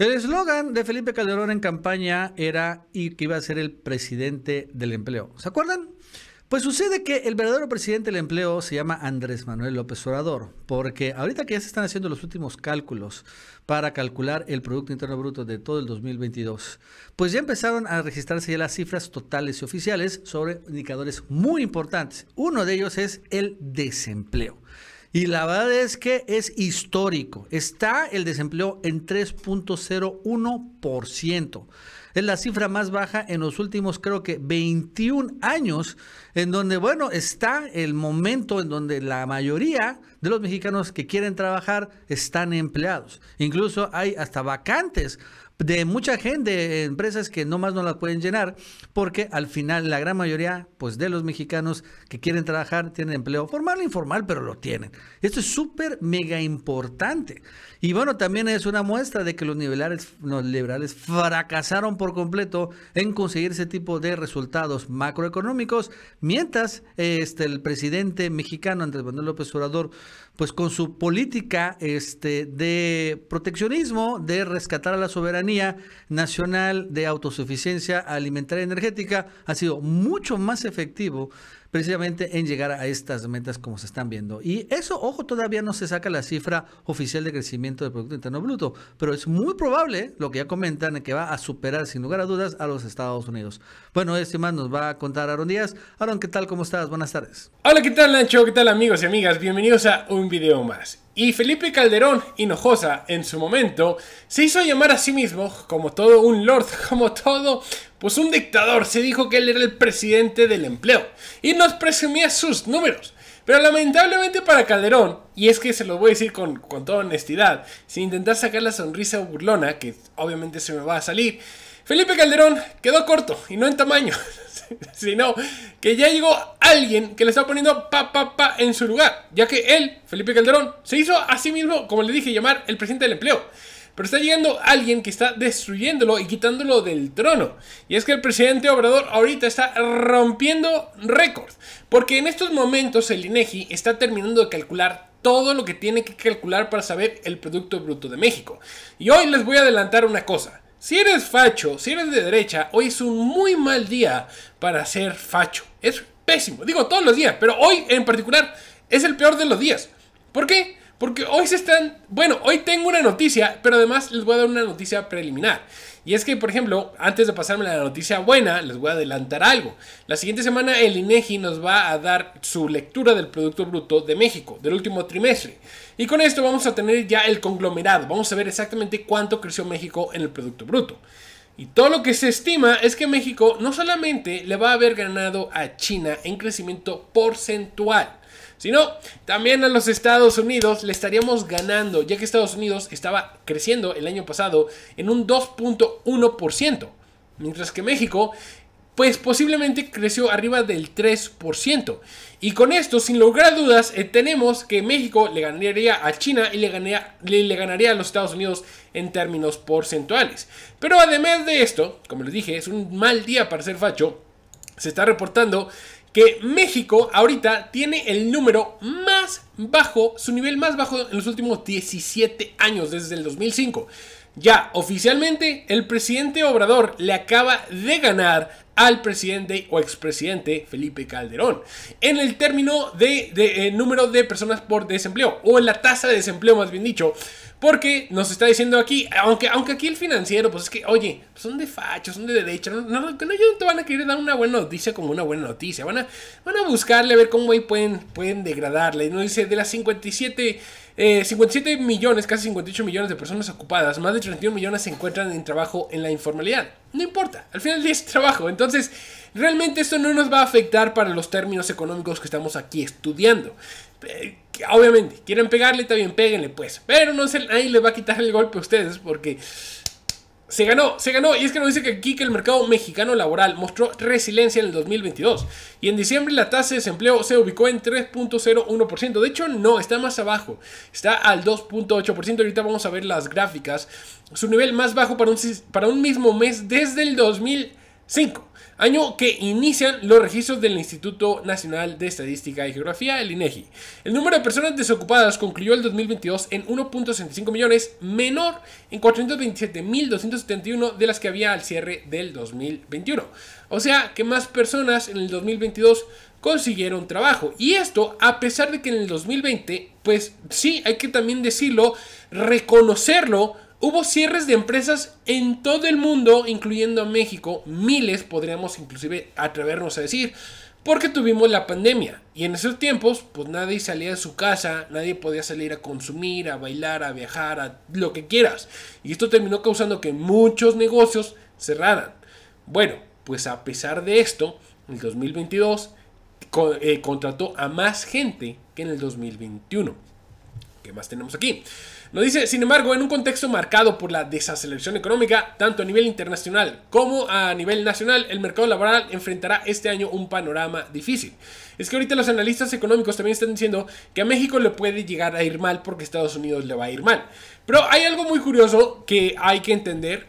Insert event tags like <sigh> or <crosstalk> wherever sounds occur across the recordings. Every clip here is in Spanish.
El eslogan de Felipe Calderón en campaña era y que iba a ser el presidente del empleo. ¿Se acuerdan? Pues sucede que el verdadero presidente del empleo se llama Andrés Manuel López Obrador, porque ahorita que ya se están haciendo los últimos cálculos para calcular el Producto Interno Bruto de todo el 2022, pues ya empezaron a registrarse ya las cifras totales y oficiales sobre indicadores muy importantes. Uno de ellos es el desempleo. Y la verdad es que es histórico. Está el desempleo en 3.01%. Es la cifra más baja en los últimos, creo que 21 años, en donde, bueno, está el momento en donde la mayoría de los mexicanos que quieren trabajar están empleados. Incluso hay hasta vacantes de mucha gente, empresas que nomás no las pueden llenar, porque al final la gran mayoría pues, de los mexicanos que quieren trabajar tienen empleo formal e informal, pero lo tienen. Esto es súper, mega importante. Y bueno, también es una muestra de que los, niveles, los liberales fracasaron por completo en conseguir ese tipo de resultados macroeconómicos, mientras este, el presidente mexicano Andrés Manuel López Obrador pues con su política este, de proteccionismo, de rescatar a la soberanía nacional, de autosuficiencia alimentaria y energética, ha sido mucho más efectivo precisamente en llegar a estas metas como se están viendo. Y eso, ojo, todavía no se saca la cifra oficial de crecimiento del Producto Interno Bruto, pero es muy probable, lo que ya comentan, que va a superar sin lugar a dudas a los Estados Unidos. Bueno, este más nos va a contar Aaron Díaz. Aaron, ¿qué tal? ¿Cómo estás? Buenas tardes. Hola, ¿qué tal, Nacho? ¿Qué tal, amigos y amigas? Bienvenidos a un video más. Y Felipe Calderón Hinojosa, en su momento, se hizo llamar a sí mismo como todo un lord, <laughs> como todo, pues un dictador. Se dijo que él era el presidente del empleo y nos presumía sus números. Pero lamentablemente para Calderón, y es que se lo voy a decir con, con toda honestidad, sin intentar sacar la sonrisa burlona, que obviamente se me va a salir, Felipe Calderón quedó corto y no en tamaño, <laughs> sino que ya llegó alguien que le está poniendo pa pa pa en su lugar, ya que él, Felipe Calderón, se hizo a sí mismo, como le dije, llamar el presidente del empleo. Pero está llegando alguien que está destruyéndolo y quitándolo del trono. Y es que el presidente Obrador ahorita está rompiendo récords Porque en estos momentos el INEGI e está terminando de calcular todo lo que tiene que calcular para saber el Producto Bruto de México. Y hoy les voy a adelantar una cosa. Si eres facho, si eres de derecha, hoy es un muy mal día para ser facho. Es pésimo. Digo todos los días, pero hoy en particular es el peor de los días. ¿Por qué? Porque hoy se están... Bueno, hoy tengo una noticia, pero además les voy a dar una noticia preliminar. Y es que, por ejemplo, antes de pasarme la noticia buena, les voy a adelantar algo. La siguiente semana el INEGI nos va a dar su lectura del Producto Bruto de México, del último trimestre. Y con esto vamos a tener ya el conglomerado. Vamos a ver exactamente cuánto creció México en el Producto Bruto. Y todo lo que se estima es que México no solamente le va a haber ganado a China en crecimiento porcentual, si no, también a los Estados Unidos le estaríamos ganando, ya que Estados Unidos estaba creciendo el año pasado en un 2.1%, mientras que México pues posiblemente creció arriba del 3%. Y con esto, sin lograr dudas, eh, tenemos que México le ganaría a China y le le ganaría a los Estados Unidos en términos porcentuales. Pero además de esto, como les dije, es un mal día para ser facho. Se está reportando que México ahorita tiene el número más bajo, su nivel más bajo en los últimos 17 años, desde el 2005. Ya oficialmente el presidente Obrador le acaba de ganar al presidente o expresidente Felipe Calderón en el término de, eh, número de personas por desempleo o en la tasa de desempleo más bien dicho. Porque nos está diciendo aquí, aunque, aunque aquí el financiero, pues es que, oye, son de fachos, son de derecha, no, no, no, no te van a querer dar una buena noticia como una buena noticia, van a, van a buscarle a ver cómo ahí pueden, pueden degradarle Y nos dice, de las 57 eh, 57 millones, casi 58 millones de personas ocupadas, más de 31 millones se encuentran en trabajo en la informalidad. No importa, al final es trabajo. Entonces, realmente esto no nos va a afectar para los términos económicos que estamos aquí estudiando. Eh, obviamente, quieren pegarle, también peguenle, pues. Pero no sé, ahí les va a quitar el golpe a ustedes porque se ganó, se ganó. Y es que nos dice que aquí que el mercado mexicano laboral mostró resiliencia en el 2022. Y en diciembre la tasa de desempleo se ubicó en 3.01%. De hecho, no, está más abajo. Está al 2.8%. Ahorita vamos a ver las gráficas. Su nivel más bajo para un, para un mismo mes desde el 2000. 5. Año que inician los registros del Instituto Nacional de Estadística y Geografía, el INEGI. El número de personas desocupadas concluyó el 2022 en 1.65 millones, menor en 427.271 de las que había al cierre del 2021. O sea que más personas en el 2022 consiguieron trabajo. Y esto a pesar de que en el 2020, pues sí, hay que también decirlo, reconocerlo, Hubo cierres de empresas en todo el mundo, incluyendo a México, miles podríamos inclusive atrevernos a decir, porque tuvimos la pandemia. Y en esos tiempos, pues nadie salía de su casa, nadie podía salir a consumir, a bailar, a viajar, a lo que quieras. Y esto terminó causando que muchos negocios cerraran. Bueno, pues a pesar de esto, el 2022 eh, contrató a más gente que en el 2021 más tenemos aquí. Nos dice, sin embargo, en un contexto marcado por la desaceleración económica, tanto a nivel internacional como a nivel nacional, el mercado laboral enfrentará este año un panorama difícil. Es que ahorita los analistas económicos también están diciendo que a México le puede llegar a ir mal porque a Estados Unidos le va a ir mal. Pero hay algo muy curioso que hay que entender.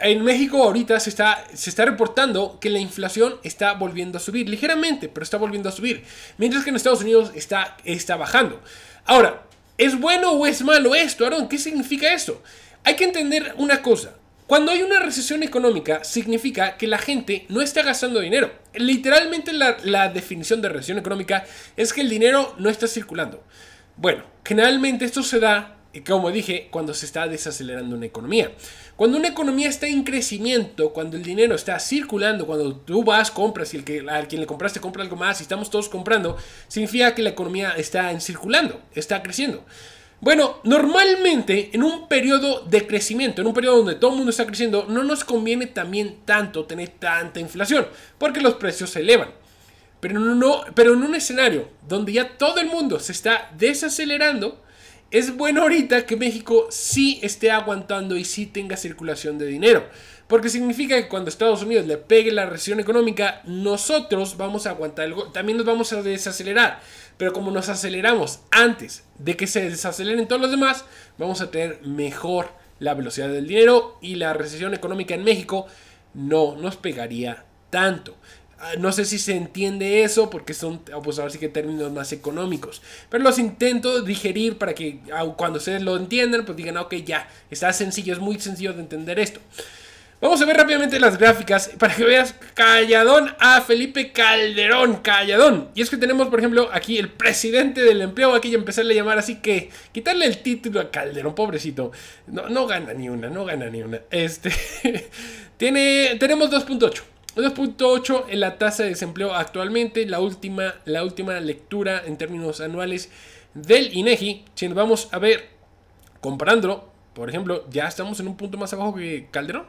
En México ahorita se está, se está reportando que la inflación está volviendo a subir, ligeramente, pero está volviendo a subir, mientras que en Estados Unidos está, está bajando. Ahora, ¿Es bueno o es malo esto, Aaron? ¿Qué significa esto? Hay que entender una cosa. Cuando hay una recesión económica, significa que la gente no está gastando dinero. Literalmente la, la, definición de recesión económica es que el dinero no está circulando. Bueno, generalmente esto se da, como dije, cuando se está desacelerando una economía. Cuando una economía está en crecimiento, cuando el dinero está circulando, cuando tú vas, compras y el que, al quien le compraste compra algo más y estamos todos comprando, significa que la economía está en circulando, está creciendo. Bueno, normalmente en un periodo de crecimiento, en un periodo donde todo el mundo está creciendo, no nos conviene también tanto tener tanta inflación, porque los precios se elevan. Pero, no, pero en un escenario donde ya todo el mundo se está desacelerando, es bueno ahorita que México sí esté aguantando y sí tenga circulación de dinero. Porque significa que cuando Estados Unidos le pegue la recesión económica, nosotros vamos a aguantar algo, También nos vamos a desacelerar. Pero como nos aceleramos antes de que se desaceleren todos los demás, vamos a tener mejor la velocidad del dinero y la recesión económica en México no nos pegaría tanto. Ah, no sé si se entiende eso porque son, ah, pues ahora sí que términos más económicos. Pero los intento digerir para que ah, cuando ustedes lo entiendan, pues digan, ok, ya, está sencillo, es muy sencillo de entender esto. Vamos a ver rápidamente las gráficas para que veas calladón a Felipe Calderón, calladón. Y es que tenemos, por ejemplo, aquí el presidente del empleo, aquí ya empezarle a llamar, así que quitarle el título a Calderón, pobrecito. No, no gana ni una, no gana ni una. Este, <laughs> tiene, tenemos 2.8. 2.8 en la tasa de desempleo actualmente, la última, la última lectura en términos anuales del INEGI. Si nos vamos a ver comparándolo, por ejemplo, ya estamos en un punto más abajo que Calderón.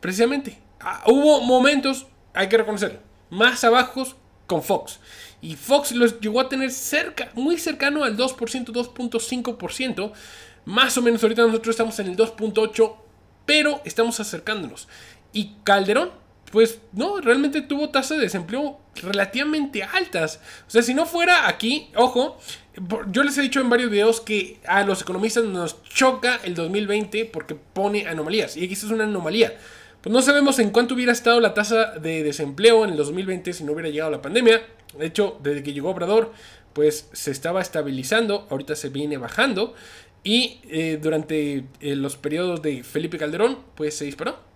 Precisamente, ah, hubo momentos, hay que reconocerlo, más abajo con Fox. Y Fox los llegó a tener cerca, muy cercano al 2%, 2.5%. Más o menos ahorita nosotros estamos en el 2.8%, pero estamos acercándonos. Y Calderón pues no, realmente tuvo tasas de desempleo relativamente altas. O sea, si no fuera aquí, ojo, yo les he dicho en varios videos que a los economistas nos choca el 2020 porque pone anomalías. Y aquí es una anomalía. Pues no sabemos en cuánto hubiera estado la tasa de desempleo en el 2020 si no hubiera llegado la pandemia. De hecho, desde que llegó Obrador, pues se estaba estabilizando, ahorita se viene bajando. Y eh, durante eh, los periodos de Felipe Calderón, pues se disparó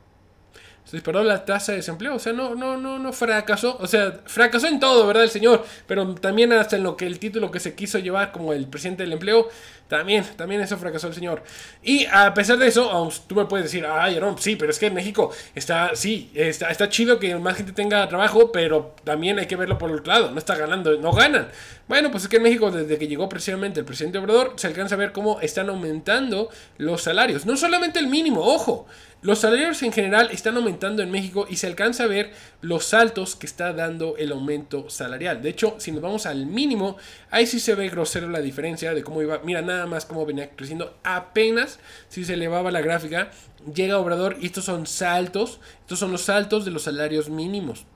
se disparó la tasa de desempleo. O sea, no, no, no, no fracasó. O sea, fracasó en todo, ¿verdad? El señor. Pero también hasta en lo que el título que se quiso llevar como el presidente del empleo. También, también eso fracasó el señor. Y a pesar de eso, tú me puedes decir, ay, no, sí, pero es que en México está, sí, está, está chido que más gente tenga trabajo, pero también hay que verlo por otro lado. No está ganando, no ganan. Bueno, pues es que en México, desde que llegó precisamente el presidente Obrador, se alcanza a ver cómo están aumentando los salarios. No solamente el mínimo, ojo. Los salarios en general están aumentando en México y se alcanza a ver los saltos que está dando el aumento salarial. De hecho, si nos vamos al mínimo, ahí sí se ve grosero la diferencia de cómo iba. Mira, nada más cómo venía creciendo. Apenas si se elevaba la gráfica, llega Obrador y estos son saltos. Estos son los saltos de los salarios mínimos.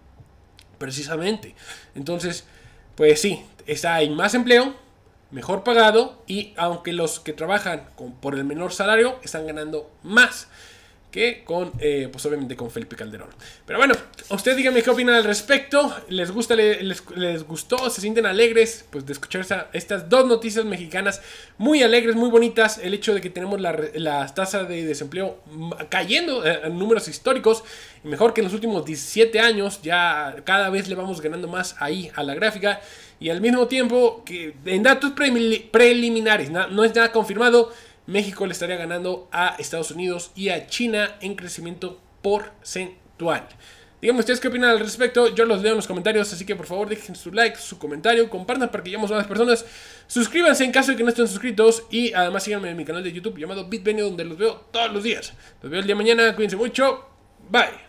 Precisamente. Entonces, pues sí, está, hay más empleo, mejor pagado y aunque los que trabajan con, por el menor salario están ganando más que con, eh, pues obviamente con Felipe Calderón. Pero bueno, ustedes díganme qué opinan al respecto. ¿Les, gusta, les, les gustó? ¿Se sienten alegres? Pues de escuchar estas dos noticias mexicanas muy alegres, muy bonitas. El hecho de que tenemos la, la tasa de desempleo cayendo eh, en números históricos. Mejor que en los últimos 17 años. Ya cada vez le vamos ganando más ahí a la gráfica. Y al mismo tiempo que en datos preliminares, no es nada confirmado México le estaría ganando a Estados Unidos y a China en crecimiento porcentual. Díganme ustedes qué opinan al respecto. Yo los leo en los comentarios, así que por favor dejen su like, su comentario, compartan para que lleguemos a más personas. Suscríbanse en caso de que no estén suscritos y además síganme en mi canal de YouTube llamado BitVenue, donde los veo todos los días. Los veo el día de mañana, cuídense mucho. Bye.